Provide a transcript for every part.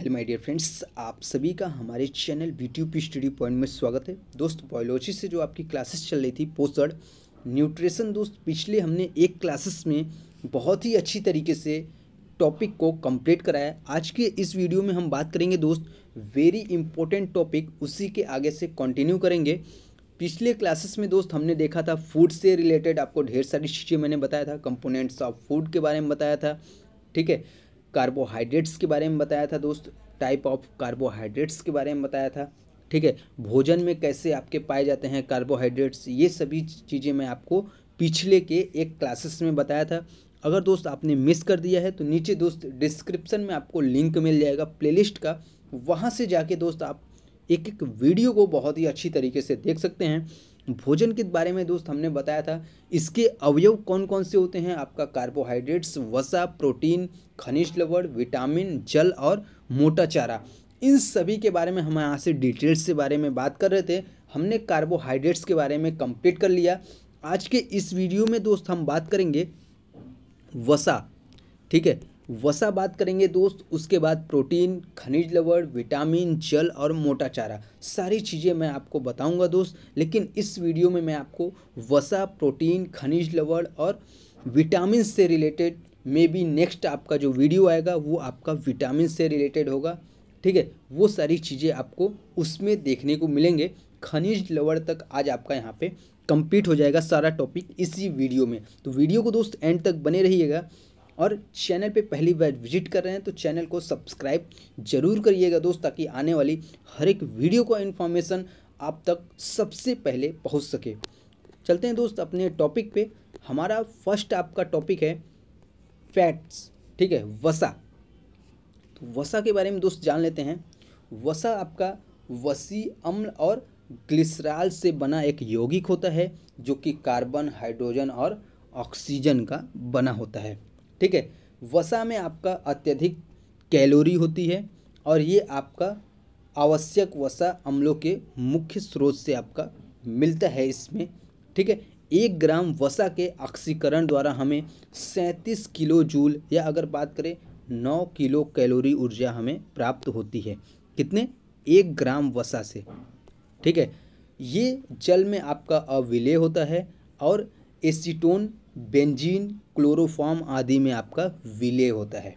hello my dear friends आप सभी का हमारे चैनल यूट्यूब स्टडी पॉइंट में स्वागत है दोस्त बायोलॉजी से जो आपकी क्लासेस चल रही थी पोषण न्यूट्रिशन दोस्त पिछले हमने एक क्लासेस में बहुत ही अच्छी तरीके से टॉपिक को कंप्लीट कराया आज के इस वीडियो में हम बात करेंगे दोस्त वेरी इंपॉर्टेंट टॉपिक उसी के आगे से कंटिन्यू करेंगे पिछले क्लासेस में दोस्त हमने देखा था फूड से रिलेटेड आपको ढेर सारी चीज़ें मैंने बताया था कंपोनेंट्स ऑफ फूड के बारे में बताया था ठीक है कार्बोहाइड्रेट्स के बारे में बताया था दोस्त टाइप ऑफ कार्बोहाइड्रेट्स के बारे में बताया था ठीक है भोजन में कैसे आपके पाए जाते हैं कार्बोहाइड्रेट्स ये सभी चीज़ें मैं आपको पिछले के एक क्लासेस में बताया था अगर दोस्त आपने मिस कर दिया है तो नीचे दोस्त डिस्क्रिप्शन में आपको लिंक मिल जाएगा प्लेलिस्ट का वहाँ से जाके दोस्त आप एक एक वीडियो को बहुत ही अच्छी तरीके से देख सकते हैं भोजन के बारे में दोस्त हमने बताया था इसके अवयव कौन कौन से होते हैं आपका कार्बोहाइड्रेट्स वसा प्रोटीन खनिज लवण विटामिन जल और मोटा चारा इन सभी के बारे में हम यहाँ से डिटेल्स के बारे में बात कर रहे थे हमने कार्बोहाइड्रेट्स के बारे में कंप्लीट कर लिया आज के इस वीडियो में दोस्त हम बात करेंगे वसा ठीक है वसा बात करेंगे दोस्त उसके बाद प्रोटीन खनिज लवण विटामिन जल और मोटा चारा सारी चीज़ें मैं आपको बताऊंगा दोस्त लेकिन इस वीडियो में मैं आपको वसा प्रोटीन खनिज लवण और विटामिन से रिलेटेड मे बी नेक्स्ट आपका जो वीडियो आएगा वो आपका विटामिन से रिलेटेड होगा ठीक है वो सारी चीज़ें आपको उसमें देखने को मिलेंगे खनिज लवड़ तक आज आपका यहाँ पे कंप्लीट हो जाएगा सारा टॉपिक इसी वीडियो में तो वीडियो को दोस्त एंड तक बने रहिएगा और चैनल पे पहली बार विजिट कर रहे हैं तो चैनल को सब्सक्राइब जरूर करिएगा दोस्त ताकि आने वाली हर एक वीडियो का इन्फॉर्मेशन आप तक सबसे पहले पहुंच सके चलते हैं दोस्त अपने टॉपिक पे हमारा फर्स्ट आपका टॉपिक है फैट्स ठीक है वसा तो वसा के बारे में दोस्त जान लेते हैं वसा आपका वसी अम्ल और ग्लिसराल से बना एक यौगिक होता है जो कि कार्बन हाइड्रोजन और ऑक्सीजन का बना होता है ठीक है वसा में आपका अत्यधिक कैलोरी होती है और ये आपका आवश्यक वसा अम्लों के मुख्य स्रोत से आपका मिलता है इसमें ठीक है एक ग्राम वसा के ऑक्सीकरण द्वारा हमें सैंतीस किलो जूल या अगर बात करें नौ किलो कैलोरी ऊर्जा हमें प्राप्त होती है कितने एक ग्राम वसा से ठीक है ये जल में आपका अविलय होता है और एसीटोन बेंजीन क्लोरोफॉर्म आदि में आपका विलय होता है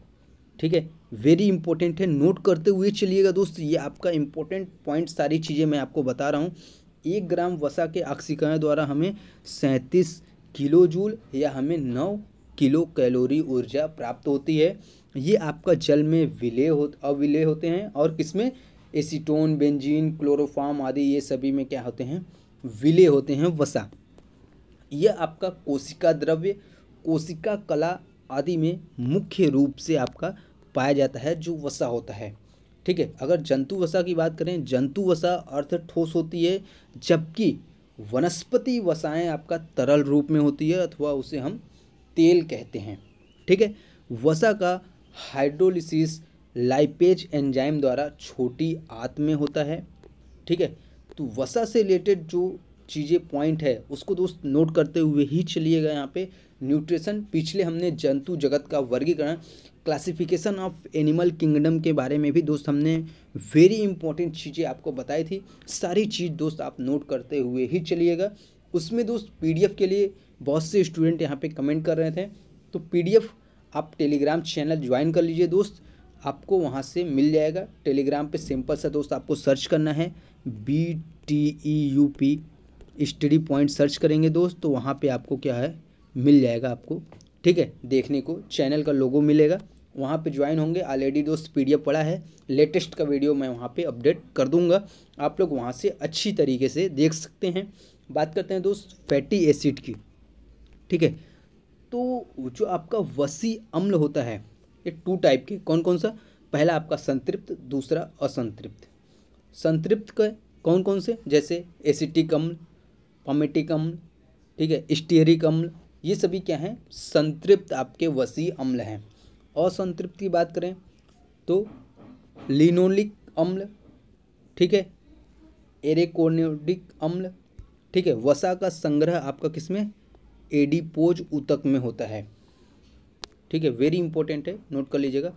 ठीक है वेरी इंपॉर्टेंट है नोट करते हुए चलिएगा दोस्त ये आपका इंपॉर्टेंट पॉइंट सारी चीज़ें मैं आपको बता रहा हूँ एक ग्राम वसा के ऑक्सीकरण द्वारा हमें सैंतीस किलो जूल या हमें नौ किलो कैलोरी ऊर्जा प्राप्त होती है ये आपका जल में विलय हो अविलय होते हैं और किसमें एसीटोन बेंजीन क्लोरोफॉर्म आदि ये सभी में क्या होते हैं विलय होते हैं वसा यह आपका कोशिका द्रव्य कोशिका कला आदि में मुख्य रूप से आपका पाया जाता है जो वसा होता है ठीक है अगर जंतु वसा की बात करें जंतु वसा अर्थ ठोस होती है जबकि वनस्पति वसाएं आपका तरल रूप में होती है अथवा उसे हम तेल कहते हैं ठीक है वसा का हाइड्रोलिसिस लाइपेज एंजाइम द्वारा छोटी आत में होता है ठीक है तो वसा से रिलेटेड जो चीज़ें पॉइंट है उसको दोस्त नोट करते हुए ही चलिएगा यहाँ पे न्यूट्रिशन पिछले हमने जंतु जगत का वर्गीकरण क्लासिफिकेशन ऑफ एनिमल किंगडम के बारे में भी दोस्त हमने वेरी इंपॉर्टेंट चीज़ें आपको बताई थी सारी चीज़ दोस्त आप नोट करते हुए ही चलिएगा उसमें दोस्त पी के लिए बहुत से स्टूडेंट यहाँ पर कमेंट कर रहे थे तो पी आप टेलीग्राम चैनल ज्वाइन कर लीजिए दोस्त आपको वहाँ से मिल जाएगा टेलीग्राम पे सिंपल सा दोस्त आपको सर्च करना है B T E U P study point search करेंगे दोस्त तो वहाँ पे आपको क्या है मिल जाएगा आपको ठीक है देखने को चैनल का लोगो मिलेगा वहाँ पे ज्वाइन होंगे ऑलरेडी दोस्त पीडीएफ पड़ा है लेटेस्ट का वीडियो मैं वहाँ पे अपडेट कर दूँगा आप लोग वहाँ से अच्छी तरीके से देख सकते हैं बात करते हैं दोस्त फैटी एसिड की ठीक है तो जो आपका वसी अम्ल होता है ये टू टाइप के कौन कौन सा पहला आपका संतृप्त दूसरा असंतृप्त संतृप्त का कौन कौन से जैसे एसिटिक अम्ल फॉमेटिक अम्ल ठीक है स्टेरिक अम्ल ये सभी क्या हैं संतृप्त आपके वसी अम्ल हैं असंतृप्त की बात करें तो लिनोलिक अम्ल ठीक है एरेकोनोडिक अम्ल ठीक है वसा का संग्रह आपका किसमें एडीपोज उतक में होता है ठीक है वेरी इंपॉर्टेंट है नोट कर लीजिएगा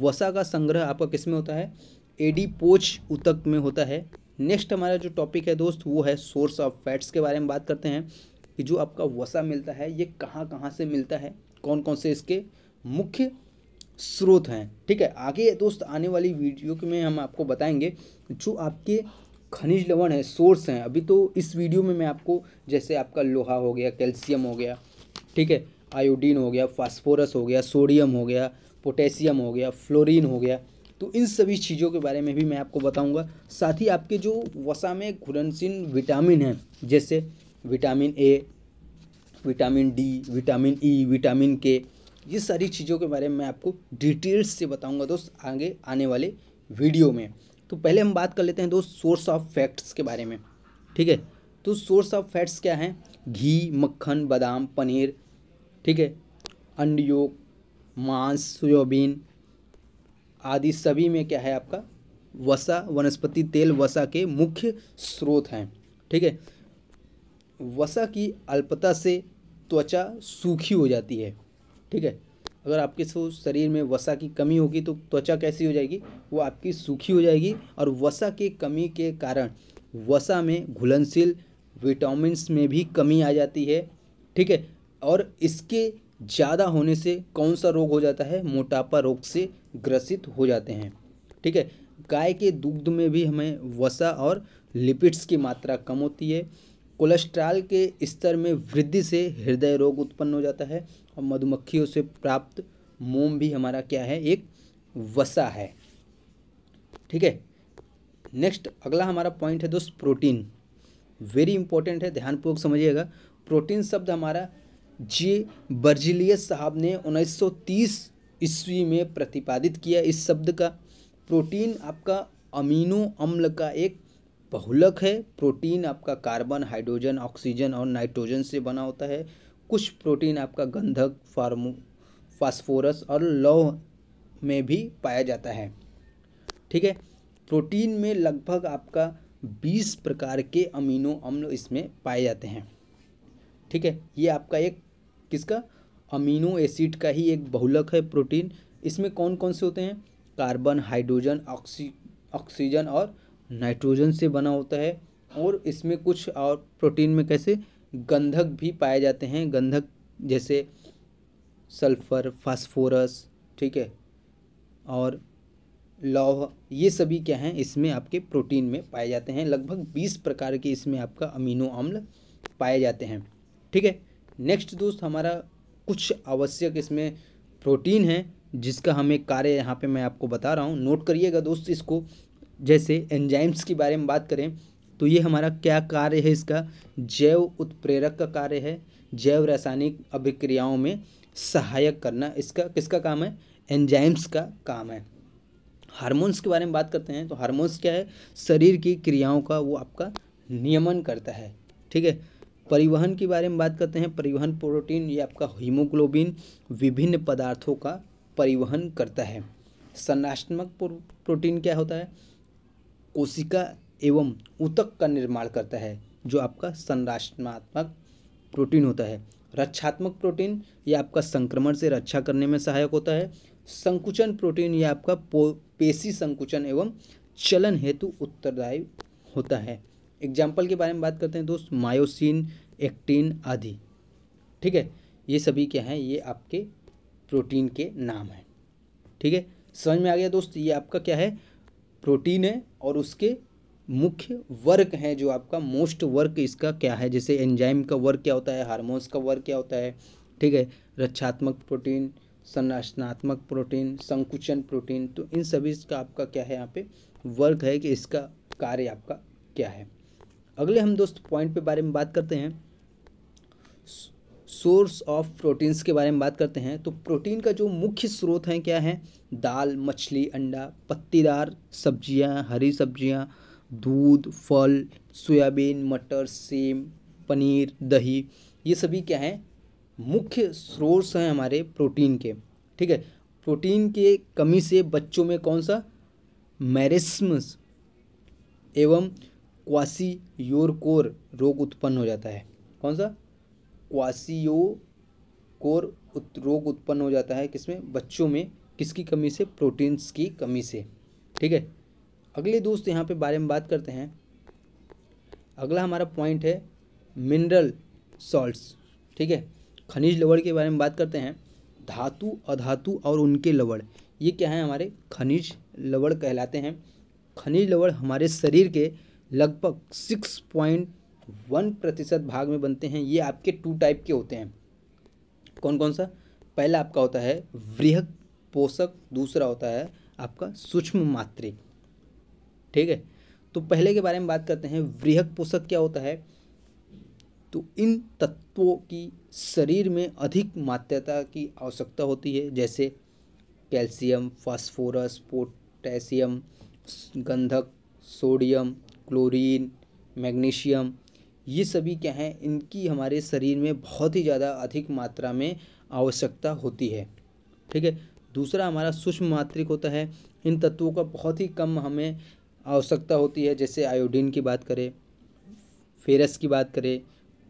वसा का संग्रह आपका किसमें होता है एडीपोज उतक में होता है नेक्स्ट हमारा जो टॉपिक है दोस्त वो है सोर्स ऑफ फैट्स के बारे में बात करते हैं कि जो आपका वसा मिलता है ये कहाँ कहाँ से मिलता है कौन कौन से इसके मुख्य स्रोत हैं ठीक है आगे दोस्त आने वाली वीडियो में हम आपको बताएंगे जो आपके खनिज लवण है सोर्स हैं अभी तो इस वीडियो में मैं आपको जैसे आपका लोहा हो गया कैल्शियम हो गया ठीक है आयोडीन हो गया फास्फोरस हो गया सोडियम हो गया पोटेशियम हो गया फ्लोरीन हो गया तो इन सभी चीज़ों के बारे में भी मैं आपको बताऊंगा साथ ही आपके जो वसा में घुलनशील विटामिन हैं जैसे vitamin A vitamin D vitamin E e, vitamin K ये सारी चीज़ों के बारे में मैं आपको डिटेल्स से बताऊंगा दोस्त आगे आने वाले वीडियो में तो पहले हम बात कर लेते हैं दोस्त सोर्स ऑफ फैक्ट्स के बारे में ठीक है तो सोर्स ऑफ फैट्स क्या हैं घी मक्खन बादाम पनीर ठीक है अंडियो मांस सोयाबीन आदि सभी में क्या है आपका वसा वनस्पति तेल वसा के मुख्य स्रोत हैं ठीक है वसा की अल्पता से त्वचा सूखी हो जाती है ठीक है अगर आपके शरीर में वसा की कमी होगी तो त्वचा कैसी हो जाएगी वो आपकी सूखी हो जाएगी और वसा की कमी के कारण वसा में घुलनशील विटामिन में भी कमी आ जाती है ठीक है और इसके ज़्यादा होने से कौन सा रोग हो जाता है मोटापा रोग से ग्रसित हो जाते हैं ठीक है गाय के दूध में भी हमें वसा और लिपिड्स की मात्रा कम होती है कोलेस्ट्रॉल के स्तर में वृद्धि से हृदय रोग उत्पन्न हो जाता है और मधुमक्खियों से प्राप्त मोम भी हमारा क्या है एक वसा है ठीक है नेक्स्ट अगला हमारा पॉइंट है दोस्त प्रोटीन वेरी इंपॉर्टेंट है ध्यानपूर्वक समझिएगा प्रोटीन शब्द हमारा जे बर्जिलियस साहब ने 1930 ईस्वी में प्रतिपादित किया इस शब्द का प्रोटीन आपका अमीनो अम्ल का एक बहुलक है प्रोटीन आपका कार्बन हाइड्रोजन ऑक्सीजन और नाइट्रोजन से बना होता है कुछ प्रोटीन आपका गंधक फार्मो फास्फोरस और लौह में भी पाया जाता है ठीक है प्रोटीन में लगभग आपका बीस प्रकार के अमीनो अम्ल इसमें पाए जाते हैं ठीक है ये आपका एक किसका अमीनो एसिड का ही एक बहुलक है प्रोटीन इसमें कौन कौन से होते हैं कार्बन हाइड्रोजन ऑक्सी ऑक्सीजन और नाइट्रोजन से बना होता है और इसमें कुछ और प्रोटीन में कैसे गंधक भी पाए जाते हैं गंधक जैसे सल्फर फास्फोरस ठीक है और लौह ये सभी क्या हैं इसमें आपके प्रोटीन में पाए जाते हैं लगभग बीस प्रकार के इसमें आपका अमीनो अम्ल पाए जाते हैं ठीक है नेक्स्ट दोस्त हमारा कुछ आवश्यक इसमें प्रोटीन है जिसका हमें कार्य यहाँ पे मैं आपको बता रहा हूँ नोट करिएगा दोस्त इसको जैसे एंजाइम्स के बारे में बात करें तो ये हमारा क्या कार्य है इसका जैव उत्प्रेरक का कार्य है जैव रासायनिक अभिक्रियाओं में सहायक करना इसका किसका काम है एंजाइम्स का काम है हार्मोन्स के बारे में बात करते हैं तो हार्मोन्स क्या है शरीर की क्रियाओं का वो आपका नियमन करता है ठीक है परिवहन के बारे में बात करते हैं परिवहन प्रोटीन ये आपका हीमोग्लोबिन विभिन्न पदार्थों का परिवहन करता है संरचनात्मक प्रोटीन क्या होता है कोशिका एवं ऊतक का निर्माण करता है जो आपका संरचनात्मक प्रोटीन होता है रक्षात्मक प्रोटीन ये आपका संक्रमण से रक्षा करने में सहायक होता है संकुचन प्रोटीन यह आपका पेशी संकुचन एवं चलन हेतु उत्तरदायी होता है एग्जाम्पल के बारे में बात करते हैं दोस्त मायोसिन एक्टिन आदि ठीक है ये सभी क्या हैं ये आपके प्रोटीन के नाम हैं ठीक है समझ में आ गया दोस्त ये आपका क्या है प्रोटीन है और उसके मुख्य वर्क हैं जो आपका मोस्ट वर्क इसका क्या है जैसे एंजाइम का वर्क क्या होता है हार्मोन्स का वर्क क्या होता है ठीक है रक्षात्मक प्रोटीन संरचनात्मक प्रोटीन संकुचन प्रोटीन तो इन सभी का आपका क्या है यहाँ पे वर्क है कि इसका कार्य आपका क्या है अगले हम दोस्त पॉइंट पे बारे में बात करते हैं सोर्स ऑफ प्रोटीन्स के बारे में बात करते हैं तो प्रोटीन का जो मुख्य स्रोत हैं क्या है दाल मछली अंडा पत्तीदार सब्जियां हरी सब्जियां दूध फल सोयाबीन मटर सेम पनीर दही ये सभी क्या हैं मुख्य सोर्स हैं हमारे प्रोटीन के ठीक है प्रोटीन के कमी से बच्चों में कौन सा मैरिसम्स एवं कोर रोग उत्पन्न हो जाता है कौन सा क्वासीयोकोर उत, रोग उत्पन्न हो जाता है किसमें बच्चों में किसकी कमी से प्रोटीन्स की कमी से ठीक है अगले दोस्त यहाँ पे बारे में बात करते हैं अगला हमारा पॉइंट है मिनरल सॉल्ट्स ठीक है खनिज लवण के बारे में बात करते हैं धातु अधातु और उनके लवण ये क्या है हमारे खनिज लवण कहलाते हैं खनिज लवण हमारे शरीर के लगभग सिक्स पॉइंट वन प्रतिशत भाग में बनते हैं ये आपके टू टाइप के होते हैं कौन कौन सा पहला आपका होता है वृहक पोषक दूसरा होता है आपका सूक्ष्म मात्रिक ठीक है तो पहले के बारे में बात करते हैं वृहक पोषक क्या होता है तो इन तत्वों की शरीर में अधिक मात्रता की आवश्यकता होती है जैसे कैल्शियम फास्फोरस पोटेशियम गंधक सोडियम क्लोरीन मैग्नीशियम ये सभी क्या हैं इनकी हमारे शरीर में बहुत ही ज़्यादा अधिक मात्रा में आवश्यकता होती है ठीक है दूसरा हमारा सूक्ष्म मात्रिक होता है इन तत्वों का बहुत ही कम हमें आवश्यकता होती है जैसे आयोडीन की बात करें फेरस की बात करें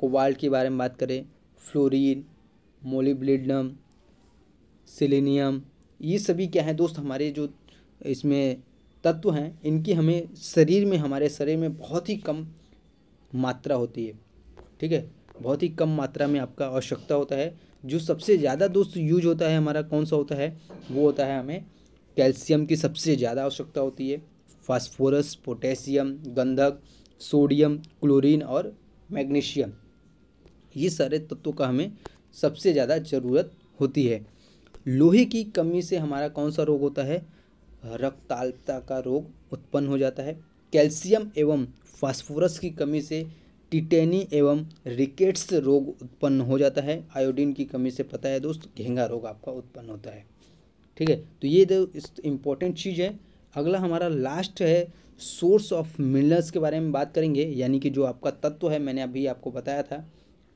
कोबाल्ट के बारे में बात करें फ्लोरीन मोलिब्लिडम सिलेनियम ये सभी क्या हैं दोस्त हमारे जो इसमें तत्व हैं इनकी हमें शरीर में हमारे शरीर में बहुत ही कम मात्रा होती है ठीक है बहुत ही कम मात्रा में आपका आवश्यकता होता है जो सबसे ज़्यादा दोस्त यूज होता है हमारा कौन सा होता है वो होता है हमें कैल्शियम की सबसे ज़्यादा आवश्यकता होती है फास्फोरस पोटेशियम गंधक सोडियम क्लोरीन और मैग्नीशियम ये सारे तत्वों का हमें सबसे ज़्यादा ज़रूरत होती है लोहे की कमी से हमारा कौन सा रोग होता है रक्ताल्पता का रोग उत्पन्न हो जाता है कैल्शियम एवं फास्फोरस की कमी से टिटेनी एवं रिकेट्स रोग उत्पन्न हो जाता है आयोडीन की कमी से पता है दोस्त घेंगा रोग आपका उत्पन्न होता है ठीक है तो ये जो इम्पोर्टेंट चीज़ है अगला हमारा लास्ट है सोर्स ऑफ मिनरल्स के बारे में बात करेंगे यानी कि जो आपका तत्व है मैंने अभी आपको बताया था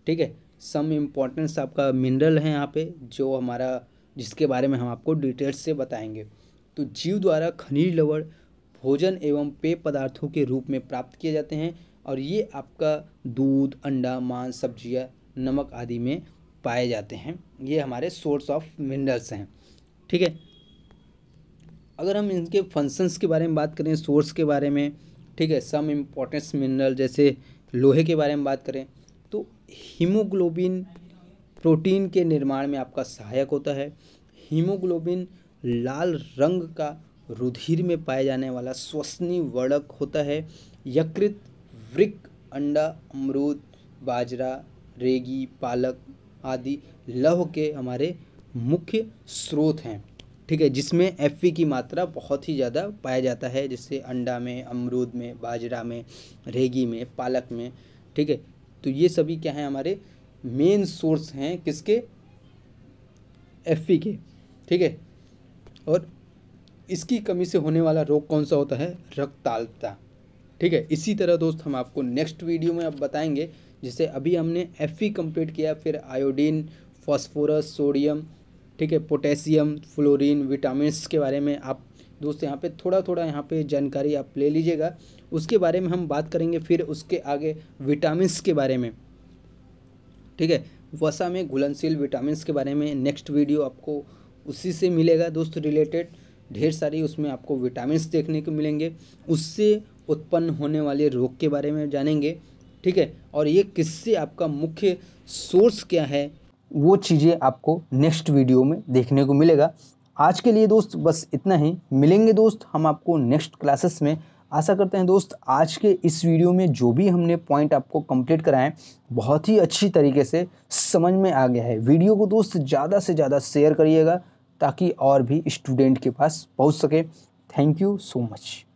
ठीक है सम इम्पोर्टेंस आपका मिनरल है यहाँ पे जो हमारा जिसके बारे में हम आपको डिटेल्स से बताएंगे तो जीव द्वारा खनिज लवण भोजन एवं पेय पदार्थों के रूप में प्राप्त किए जाते हैं और ये आपका दूध अंडा मांस सब्जियाँ नमक आदि में पाए जाते हैं ये हमारे सोर्स ऑफ मिनरल्स हैं ठीक है अगर हम इनके फंक्शंस के बारे में बात करें सोर्स के बारे में ठीक है सम इम्पोर्टेंस मिनरल जैसे लोहे के बारे में बात करें तो हीमोग्लोबिन प्रोटीन के निर्माण में आपका सहायक होता है हीमोग्लोबिन लाल रंग का रुधिर में पाया जाने वाला श्वसनी वर्णक होता है यकृत वृक अंडा अमरूद बाजरा रेगी पालक आदि लव के हमारे मुख्य स्रोत हैं ठीक है जिसमें एफ की मात्रा बहुत ही ज़्यादा पाया जाता है जैसे अंडा में अमरूद में बाजरा में रेगी में पालक में ठीक है तो ये सभी क्या हैं हमारे मेन सोर्स हैं किसके एफ के ठीक है और इसकी कमी से होने वाला रोग कौन सा होता है रक्तालता ठीक है इसी तरह दोस्त हम आपको नेक्स्ट वीडियो में अब बताएंगे जैसे अभी हमने एफ ई कम्प्लीट किया फिर आयोडीन फॉस्फोरस सोडियम ठीक है पोटेशियम फ्लोरीन विटामिन के बारे में आप दोस्त यहाँ पे थोड़ा थोड़ा यहाँ पे जानकारी आप ले लीजिएगा उसके बारे में हम बात करेंगे फिर उसके आगे विटामिन्स के बारे में ठीक है वसा में घुलनशील विटामिन्स के बारे में नेक्स्ट वीडियो आपको उसी से मिलेगा दोस्त रिलेटेड ढेर सारी उसमें आपको विटामिन देखने को मिलेंगे उससे उत्पन्न होने वाले रोग के बारे में जानेंगे ठीक है और ये किससे आपका मुख्य सोर्स क्या है वो चीज़ें आपको नेक्स्ट वीडियो में देखने को मिलेगा आज के लिए दोस्त बस इतना ही मिलेंगे दोस्त हम आपको नेक्स्ट क्लासेस में आशा करते हैं दोस्त आज के इस वीडियो में जो भी हमने पॉइंट आपको कंप्लीट कराएं बहुत ही अच्छी तरीके से समझ में आ गया है वीडियो को दोस्त ज़्यादा से ज़्यादा शेयर करिएगा ताकि और भी स्टूडेंट के पास पहुंच सके थैंक यू सो मच